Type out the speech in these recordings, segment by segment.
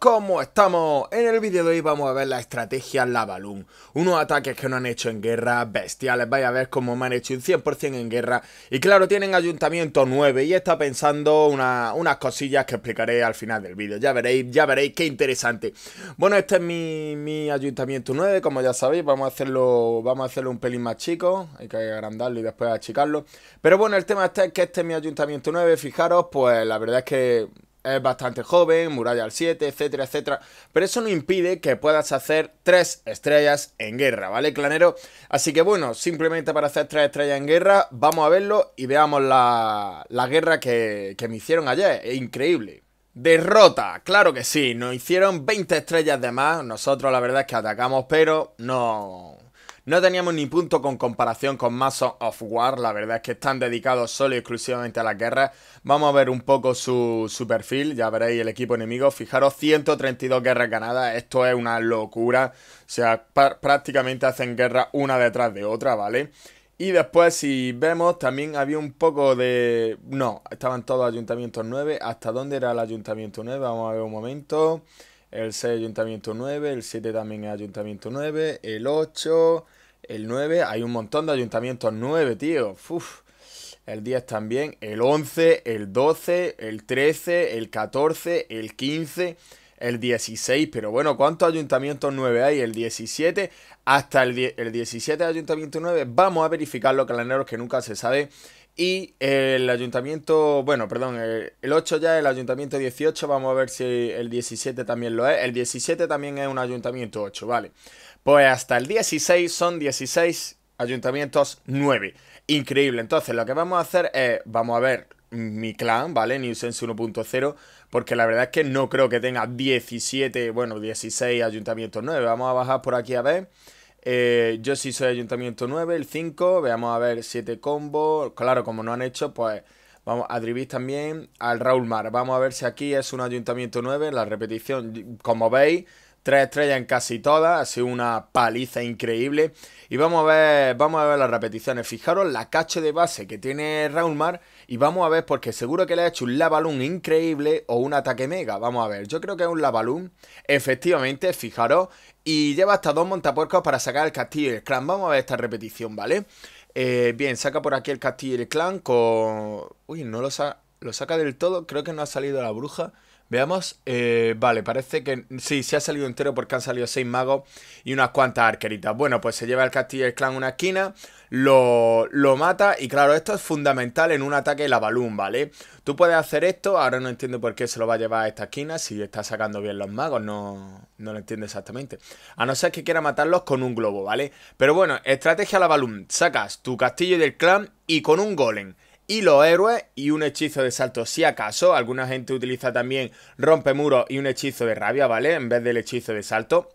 ¿cómo estamos? En el vídeo de hoy vamos a ver la estrategia Lavalum, unos ataques que no han hecho en guerra bestiales, vais a ver cómo me han hecho un 100% en guerra, y claro, tienen ayuntamiento 9 y está pensando unas cosillas que explicaré al final del vídeo, ya veréis, ya veréis qué interesante. Bueno, este es mi, ayuntamiento 9, como ya sabéis, vamos a, hacerlo, vamos a hacerlo un pelín más chico, hay que agrandarlo y después achicarlo, pero bueno, el tema está es que este es mi ayuntamiento 9, fijaros, pues la verdad es que es bastante joven, Muralla al 7, etcétera, etcétera. Pero eso no impide que puedas hacer tres estrellas en guerra, ¿vale, clanero? Así que bueno, simplemente para hacer tres estrellas en guerra, vamos a verlo y veamos la, guerra que, que me hicieron ayer. Es increíble. Derrota, claro que sí, nos hicieron 20 estrellas de más, nosotros la verdad es que atacamos, pero no, no teníamos ni punto con comparación con Mason of War, la verdad es que están dedicados solo y exclusivamente a las guerras. Vamos a ver un poco su, perfil, ya veréis el equipo enemigo. Fijaros, 132 guerras ganadas, esto es una locura. O sea, prácticamente hacen guerra una detrás de otra, ¿vale? Y después, si vemos, también había un poco de... No, estaban todos ayuntamientos 9. ¿Hasta dónde era el ayuntamiento 9? Vamos a ver un momento. El 6 ayuntamiento 9, el 7 también es ayuntamiento 9, el 8, el 9, hay un montón de ayuntamientos 9, tío. El 10 también. El 11, el 12, el 13, el 14, el 15 el 16, pero bueno, ¿cuántos ayuntamientos 9 hay? El 17, hasta el, el 17 ayuntamiento 9, vamos a verificar los calendarios que nunca se sabe. Y el ayuntamiento, bueno, perdón, el, 8 ya, es el ayuntamiento 18, vamos a ver si el 17 también lo es. El 17 también es un ayuntamiento 8, vale. Pues hasta el 16 son 16 ayuntamientos 9. Increíble. Entonces, lo que vamos a hacer es, vamos a ver mi clan, ¿vale? New 1.0, porque la verdad es que no creo que tenga 17, bueno, 16 ayuntamientos 9. Vamos a bajar por aquí a ver. Eh, yo sí soy ayuntamiento 9, el 5, veamos a ver 7 combos. Claro, como no han hecho, pues vamos a Drivis también, al Raúl Mar. Vamos a ver si aquí es un ayuntamiento 9, la repetición, como veis Tres estrellas en casi todas, ha sido una paliza increíble. Y vamos a ver, vamos a ver las repeticiones. Fijaros la cache de base que tiene Mar y vamos a ver porque seguro que le ha hecho un loom increíble o un ataque mega. Vamos a ver, yo creo que es un Lavalun. Efectivamente, fijaros. Y lleva hasta dos montapuercos para sacar el castillo y el clan. Vamos a ver esta repetición, ¿vale? Eh, bien, saca por aquí el castillo y el clan con... Uy, no lo saca... ¿Lo saca del todo? Creo que no ha salido la bruja. Veamos. Eh, vale, parece que sí, se ha salido entero porque han salido seis magos y unas cuantas arqueritas. Bueno, pues se lleva el castillo del clan una esquina, lo, lo mata y claro, esto es fundamental en un ataque de la balloon, ¿vale? Tú puedes hacer esto, ahora no entiendo por qué se lo va a llevar a esta esquina si está sacando bien los magos, no, no lo entiendo exactamente. A no ser que quiera matarlos con un globo, ¿vale? Pero bueno, estrategia la balloon. Sacas tu castillo del clan y con un golem y los héroes y un hechizo de salto si acaso. Alguna gente utiliza también rompe muros y un hechizo de rabia, ¿vale? En vez del hechizo de salto.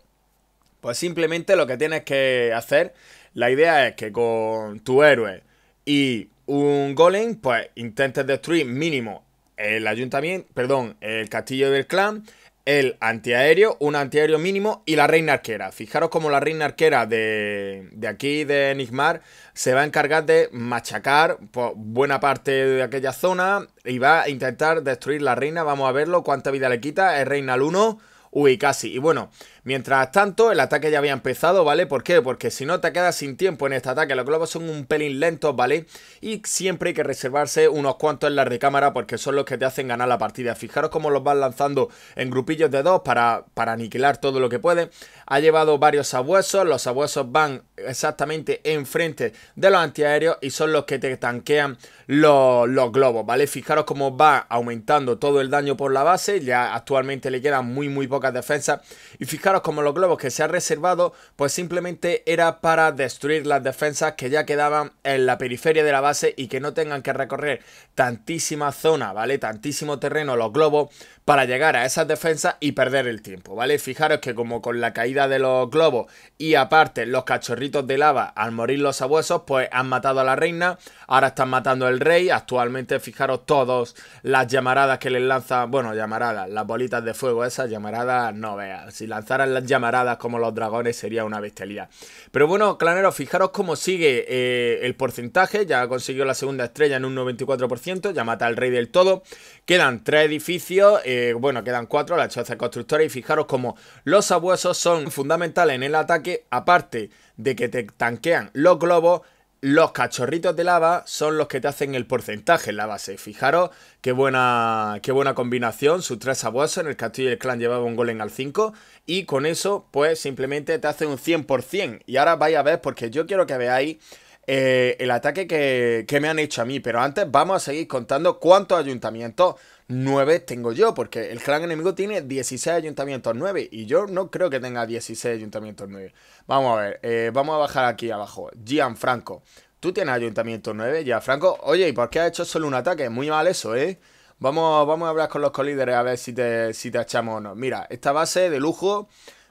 Pues simplemente lo que tienes que hacer, la idea es que con tu héroe y un golem, pues intentes destruir mínimo el ayuntamiento, perdón, el castillo del clan el antiaéreo, un antiaéreo mínimo y la reina arquera. Fijaros como la reina arquera de, aquí, de Enigmar, se va a encargar de machacar pues, buena parte de aquella zona y va a intentar destruir la reina. Vamos a verlo, cuánta vida le quita. Es reina al 1. Uy, casi. Y bueno, mientras tanto, el ataque ya había empezado, ¿vale? ¿Por qué? Porque si no te quedas sin tiempo en este ataque. Los globos son un pelín lentos, ¿vale? Y siempre hay que reservarse unos cuantos en la recámara porque son los que te hacen ganar la partida. Fijaros cómo los vas lanzando en grupillos de dos para, para aniquilar todo lo que puede ha llevado varios sabuesos. Los sabuesos van exactamente enfrente de los antiaéreos y son los que te tanquean los, globos, ¿vale? Fijaros cómo va aumentando todo el daño por la base. Ya actualmente le quedan muy, muy pocas defensas. Y fijaros como los globos que se han reservado, pues simplemente era para destruir las defensas que ya quedaban en la periferia de la base y que no tengan que recorrer tantísima zona, ¿vale? Tantísimo terreno los globos para llegar a esas defensas y perder el tiempo, ¿vale? Fijaros que como con la caída de los globos y aparte los cachorritos de lava al morir los sabuesos pues han matado a la reina, ahora están matando al rey, actualmente fijaros todos las llamaradas que les lanza. bueno llamaradas, las bolitas de fuego esas llamaradas no veas, si lanzaran las llamaradas como los dragones sería una bestialidad. Pero bueno, claneros, fijaros cómo sigue eh, el porcentaje, ya consiguió la segunda estrella en un 94%, ya mata al rey del todo, quedan tres edificios, eh, bueno quedan cuatro, la choza constructora y fijaros cómo los sabuesos son Fundamental en el ataque, aparte de que te tanquean los globos, los cachorritos de lava son los que te hacen el porcentaje en la base. Fijaros qué buena, qué buena combinación. Sus tres sabuesos en el castillo del clan llevaba un golem al 5. Y con eso, pues simplemente te hace un 100%. Y ahora vais a ver, porque yo quiero que veáis eh, el ataque que, me han hecho a mí. Pero antes vamos a seguir contando cuántos ayuntamientos 9 tengo yo, porque el clan enemigo tiene 16 ayuntamientos 9 y yo no creo que tenga 16 ayuntamientos 9. Vamos a ver, eh, vamos a bajar aquí abajo. Gianfranco, tú tienes ayuntamiento 9, Gianfranco. Oye, ¿y por qué has hecho solo un ataque? Muy mal eso, ¿eh? Vamos, vamos a hablar con los colíderes a ver si te, si te echamos o no. Mira, esta base de lujo,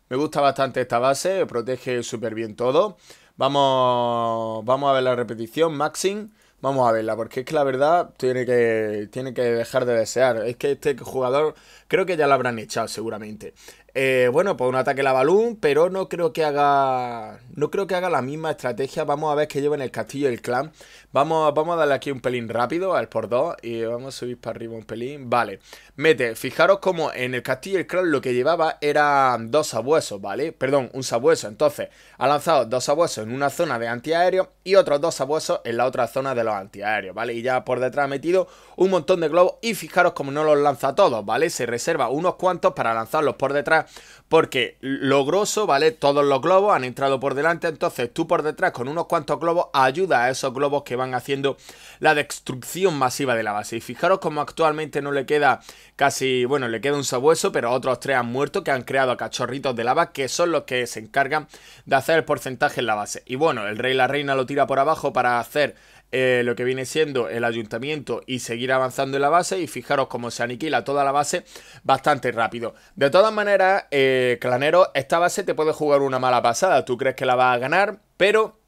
me gusta bastante esta base, protege súper bien todo. Vamos, vamos a ver la repetición, Maxim. Vamos a verla, porque es que la verdad tiene que, tiene que dejar de desear. Es que este jugador creo que ya lo habrán echado seguramente. Eh, bueno, pues un ataque la balón, pero no creo que haga. No creo que haga la misma estrategia. Vamos a ver qué lleva en el castillo el clan. Vamos, vamos a darle aquí un pelín rápido al por dos Y vamos a subir para arriba un pelín. Vale. Mete, fijaros como en el castillo el clan lo que llevaba eran dos sabuesos, ¿vale? Perdón, un sabueso. Entonces, ha lanzado dos sabuesos en una zona de antiaéreo y otros dos sabuesos en la otra zona de los antiaéreos, ¿vale? Y ya por detrás ha metido un montón de globos. Y fijaros como no los lanza todos, ¿vale? Se reserva unos cuantos para lanzarlos por detrás porque lo grosso, ¿vale? Todos los globos han entrado por delante, entonces tú por detrás con unos cuantos globos ayudas a esos globos que van haciendo la destrucción masiva de la base. Y fijaros como actualmente no le queda casi, bueno, le queda un sabueso, pero otros tres han muerto que han creado a cachorritos de lava que son los que se encargan de hacer el porcentaje en la base. Y bueno, el rey y la reina lo tira por abajo para hacer eh, lo que viene siendo el ayuntamiento y seguir avanzando en la base y fijaros cómo se aniquila toda la base bastante rápido. De todas maneras, eh, Clanero, esta base te puede jugar una mala pasada, tú crees que la vas a ganar, pero...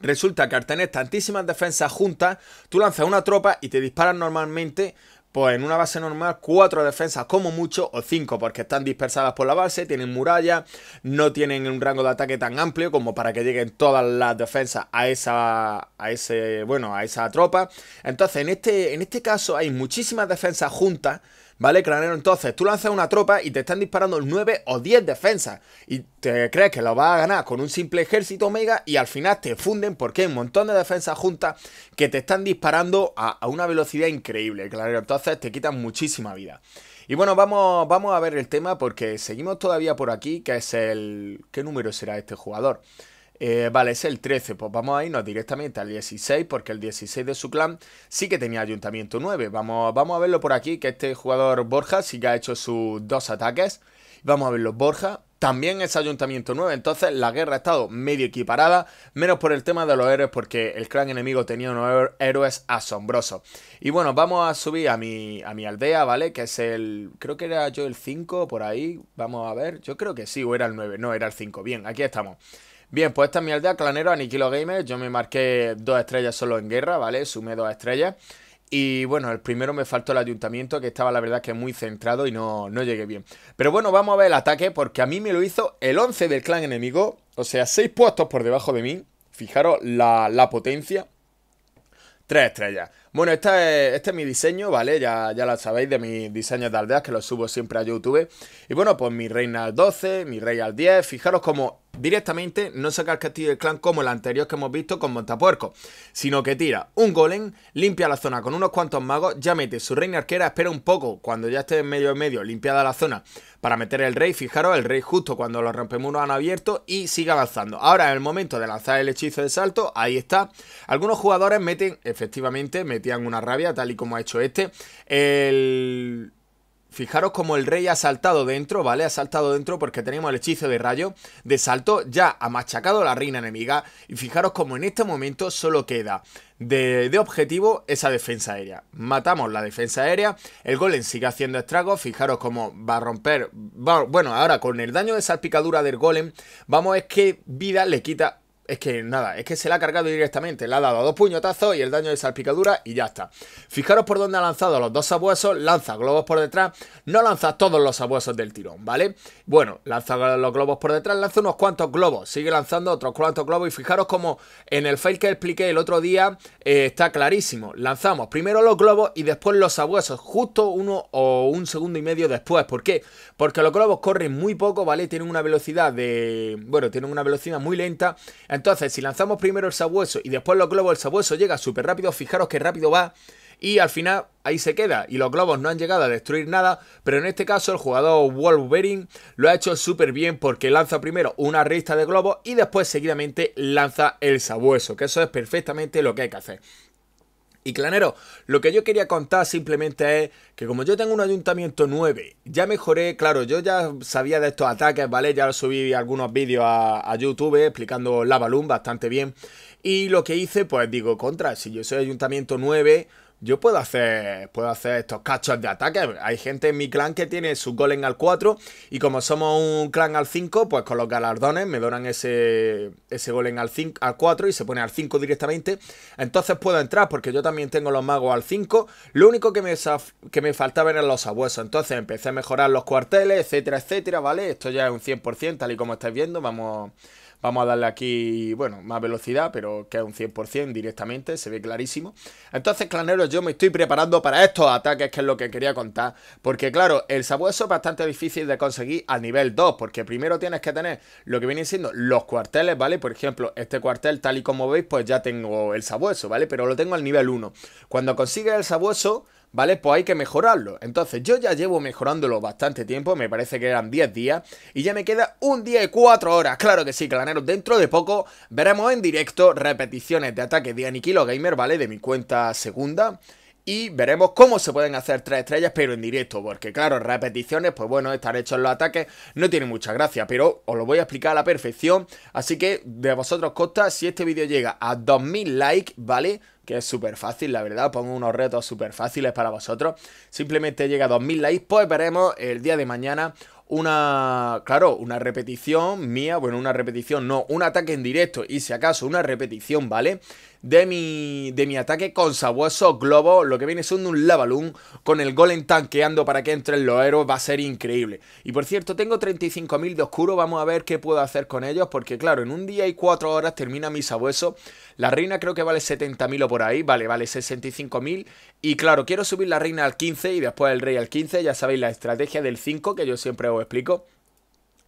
Resulta que al tener tantísimas defensas juntas, tú lanzas una tropa y te disparan normalmente pues en una base normal, cuatro defensas como mucho, o cinco, porque están dispersadas por la base, tienen murallas, no tienen un rango de ataque tan amplio como para que lleguen todas las defensas a esa. a ese. bueno, a esa tropa. Entonces, en este, en este caso hay muchísimas defensas juntas ¿Vale, claro Entonces, tú lanzas una tropa y te están disparando 9 o 10 defensas. Y te crees que lo vas a ganar con un simple ejército omega y al final te funden porque hay un montón de defensas juntas que te están disparando a, una velocidad increíble, claro Entonces, te quitan muchísima vida. Y bueno, vamos, vamos a ver el tema porque seguimos todavía por aquí, que es el... ¿Qué número será este jugador? Eh, vale, es el 13, pues vamos a irnos directamente al 16 porque el 16 de su clan sí que tenía ayuntamiento 9. Vamos, vamos a verlo por aquí, que este jugador Borja sí que ha hecho sus dos ataques. Vamos a verlo, Borja también es ayuntamiento 9, entonces la guerra ha estado medio equiparada, menos por el tema de los héroes porque el clan enemigo tenía unos héroes asombrosos. Y bueno, vamos a subir a mi, a mi aldea, ¿vale? Que es el... creo que era yo el 5 por ahí, vamos a ver, yo creo que sí, o era el 9, no, era el 5, bien, aquí estamos. Bien, pues esta es mi aldea, Clanero, Aniquilo Gamer. Yo me marqué dos estrellas solo en guerra, ¿vale? Sumé dos estrellas. Y bueno, el primero me faltó el ayuntamiento, que estaba la verdad que muy centrado y no, no llegué bien. Pero bueno, vamos a ver el ataque, porque a mí me lo hizo el 11 del clan enemigo. O sea, seis puestos por debajo de mí. Fijaros la, la potencia. tres estrellas. Bueno, este es mi diseño, ¿vale? Ya, ya lo sabéis de mis diseños de aldeas, que los subo siempre a YouTube. Y bueno, pues mi reina al 12, mi rey al 10. Fijaros cómo directamente no saca el castillo del clan como el anterior que hemos visto con Montapuerco, sino que tira un golem, limpia la zona con unos cuantos magos, ya mete su reina arquera, espera un poco cuando ya esté en medio en medio limpiada la zona para meter el rey, fijaros, el rey justo cuando los rompemuros han abierto y sigue avanzando. Ahora en el momento de lanzar el hechizo de salto, ahí está. Algunos jugadores meten, efectivamente, meten metían una rabia, tal y como ha hecho este. El... Fijaros como el rey ha saltado dentro, ¿vale? Ha saltado dentro porque tenemos el hechizo de rayo de salto, ya ha machacado a la reina enemiga y fijaros como en este momento solo queda de, objetivo esa defensa aérea. Matamos la defensa aérea, el golem sigue haciendo estragos, fijaros cómo va a romper, bueno, ahora con el daño de salpicadura del golem, vamos a ver vida le quita es que nada, es que se le ha cargado directamente. Le ha dado dos puñetazos y el daño de salpicadura y ya está. Fijaros por dónde ha lanzado los dos sabuesos. Lanza globos por detrás. No lanza todos los sabuesos del tirón, ¿vale? Bueno, lanza los globos por detrás. Lanza unos cuantos globos. Sigue lanzando otros cuantos globos. Y fijaros como en el fail que expliqué el otro día eh, está clarísimo. Lanzamos primero los globos y después los sabuesos. Justo uno o un segundo y medio después. ¿Por qué? Porque los globos corren muy poco, ¿vale? Tienen una velocidad de... Bueno, tienen una velocidad muy lenta. Entonces, entonces, si lanzamos primero el sabueso y después los globos, el sabueso llega súper rápido. Fijaros qué rápido va. Y al final ahí se queda. Y los globos no han llegado a destruir nada. Pero en este caso el jugador Wolverine lo ha hecho súper bien porque lanza primero una rista de globos y después seguidamente lanza el sabueso. Que eso es perfectamente lo que hay que hacer. Y clanero, lo que yo quería contar simplemente es que como yo tengo un ayuntamiento 9, ya mejoré, claro, yo ya sabía de estos ataques, ¿vale? Ya subí algunos vídeos a, YouTube explicando la balón bastante bien. Y lo que hice, pues digo, contra, si yo soy ayuntamiento 9, yo puedo hacer, puedo hacer estos cachos de ataque. Hay gente en mi clan que tiene su golem al 4 y como somos un clan al 5, pues con los galardones me donan ese, ese golem al, 5, al 4 y se pone al 5 directamente. Entonces puedo entrar porque yo también tengo los magos al 5. Lo único que me, que me faltaba eran los abuesos. Entonces empecé a mejorar los cuarteles, etcétera, etcétera, ¿vale? Esto ya es un 100% tal y como estáis viendo. Vamos Vamos a darle aquí, bueno, más velocidad, pero que es un 100% directamente, se ve clarísimo. Entonces, claneros, yo me estoy preparando para estos ataques, que es lo que quería contar. Porque, claro, el sabueso es bastante difícil de conseguir a nivel 2, porque primero tienes que tener lo que vienen siendo los cuarteles, ¿vale? Por ejemplo, este cuartel, tal y como veis, pues ya tengo el sabueso, ¿vale? Pero lo tengo al nivel 1. Cuando consigues el sabueso, ¿vale? Pues hay que mejorarlo. Entonces yo ya llevo mejorándolo bastante tiempo, me parece que eran 10 días, y ya me queda un día y 4 horas. Claro que sí, claneros, dentro de poco veremos en directo repeticiones de ataques de Aniquilo Gamer, ¿vale? De mi cuenta segunda. Y veremos cómo se pueden hacer tres estrellas, pero en directo, porque claro, repeticiones, pues bueno, estar hechos los ataques no tiene mucha gracia, pero os lo voy a explicar a la perfección. Así que de vosotros costa, si este vídeo llega a 2000 likes, ¿vale? que es súper fácil, la verdad. Pongo unos retos súper fáciles para vosotros. Simplemente llega a 2000 likes, pues veremos el día de mañana una, claro, una repetición mía, bueno, una repetición, no, un ataque en directo y si acaso una repetición, ¿vale? de mi, de mi ataque con sabueso globos, lo que viene siendo un Lavalun con el golem tanqueando para que entren los héroes va a ser increíble. Y por cierto, tengo 35.000 de oscuro, vamos a ver qué puedo hacer con ellos porque claro, en un día y cuatro horas termina mi sabueso. La reina creo que vale 70.000 o por ahí, vale, vale 65.000 y claro, quiero subir la reina al 15 y después el rey al 15, ya sabéis la estrategia del 5 que yo siempre os explico.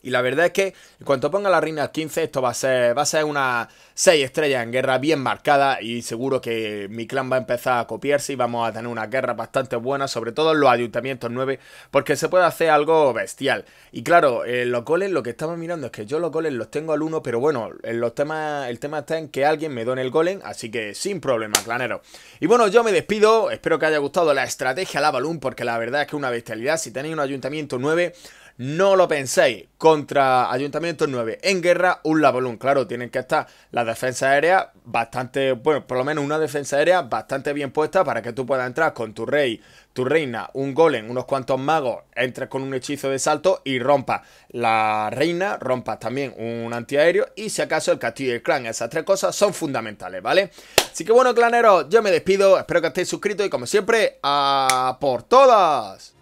Y la verdad es que en cuanto ponga la reina 15, esto va a ser, va a ser una 6 estrellas en guerra bien marcada y seguro que mi clan va a empezar a copiarse y vamos a tener una guerra bastante buena, sobre todo en los ayuntamientos 9, porque se puede hacer algo bestial. Y claro, eh, los goles, lo que estamos mirando es que yo los goles los tengo al 1, pero bueno, los temas, el tema está en que alguien me done el golem, ¿eh? así que sin problema, clanero. Y bueno, yo me despido, espero que haya gustado la estrategia la balón, porque la verdad es que una bestialidad, si tenéis un ayuntamiento 9 no lo penséis, contra Ayuntamiento 9 en guerra, un labolón. Claro, tienen que estar La defensa aérea bastante, bueno, por lo menos una defensa aérea bastante bien puesta para que tú puedas entrar con tu rey, tu reina, un golem, unos cuantos magos, Entras con un hechizo de salto y rompas la reina, rompas también un antiaéreo y si acaso el castillo y el clan. Esas tres cosas son fundamentales, ¿vale? Así que bueno, claneros, yo me despido, espero que estéis suscritos y como siempre, a por todas.